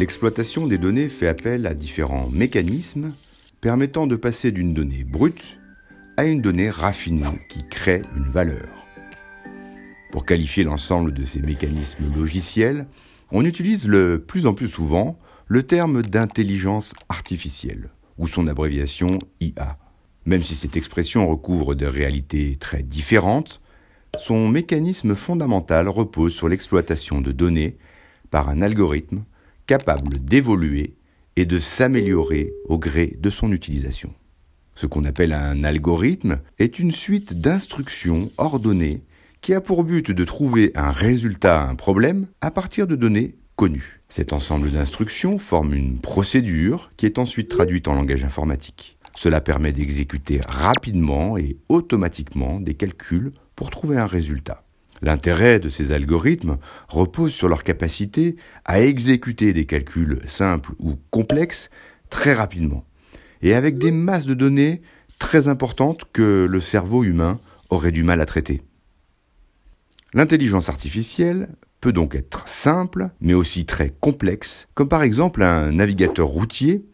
L'exploitation des données fait appel à différents mécanismes permettant de passer d'une donnée brute à une donnée raffinée qui crée une valeur. Pour qualifier l'ensemble de ces mécanismes logiciels, on utilise le plus en plus souvent le terme d'intelligence artificielle, ou son abréviation IA. Même si cette expression recouvre des réalités très différentes, son mécanisme fondamental repose sur l'exploitation de données par un algorithme capable d'évoluer et de s'améliorer au gré de son utilisation. Ce qu'on appelle un algorithme est une suite d'instructions ordonnées qui a pour but de trouver un résultat à un problème à partir de données connues. Cet ensemble d'instructions forme une procédure qui est ensuite traduite en langage informatique. Cela permet d'exécuter rapidement et automatiquement des calculs pour trouver un résultat. L'intérêt de ces algorithmes repose sur leur capacité à exécuter des calculs simples ou complexes très rapidement, et avec des masses de données très importantes que le cerveau humain aurait du mal à traiter. L'intelligence artificielle peut donc être simple, mais aussi très complexe, comme par exemple un navigateur routier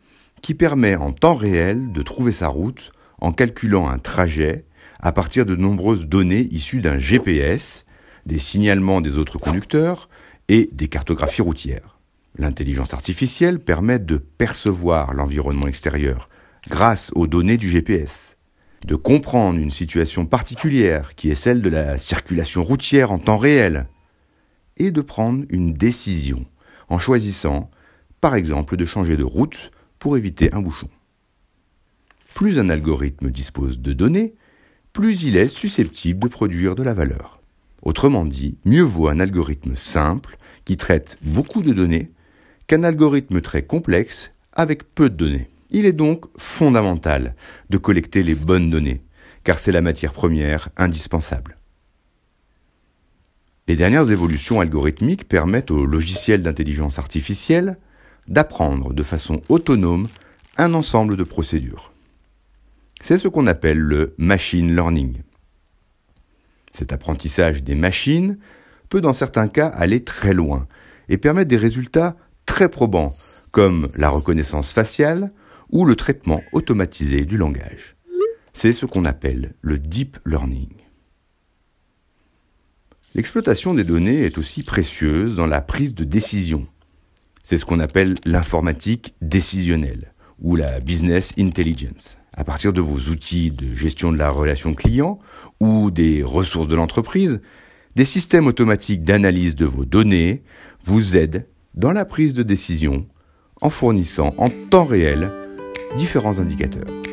qui permet en temps réel de trouver sa route en calculant un trajet à partir de nombreuses données issues d'un GPS des signalements des autres conducteurs et des cartographies routières. L'intelligence artificielle permet de percevoir l'environnement extérieur grâce aux données du GPS, de comprendre une situation particulière qui est celle de la circulation routière en temps réel, et de prendre une décision en choisissant, par exemple, de changer de route pour éviter un bouchon. Plus un algorithme dispose de données, plus il est susceptible de produire de la valeur. Autrement dit, mieux vaut un algorithme simple qui traite beaucoup de données qu'un algorithme très complexe avec peu de données. Il est donc fondamental de collecter les bonnes données, car c'est la matière première indispensable. Les dernières évolutions algorithmiques permettent aux logiciels d'intelligence artificielle d'apprendre de façon autonome un ensemble de procédures. C'est ce qu'on appelle le machine learning. Cet apprentissage des machines peut dans certains cas aller très loin et permettre des résultats très probants, comme la reconnaissance faciale ou le traitement automatisé du langage. C'est ce qu'on appelle le deep learning. L'exploitation des données est aussi précieuse dans la prise de décision. C'est ce qu'on appelle l'informatique décisionnelle ou la business intelligence à partir de vos outils de gestion de la relation client ou des ressources de l'entreprise, des systèmes automatiques d'analyse de vos données vous aident dans la prise de décision en fournissant en temps réel différents indicateurs.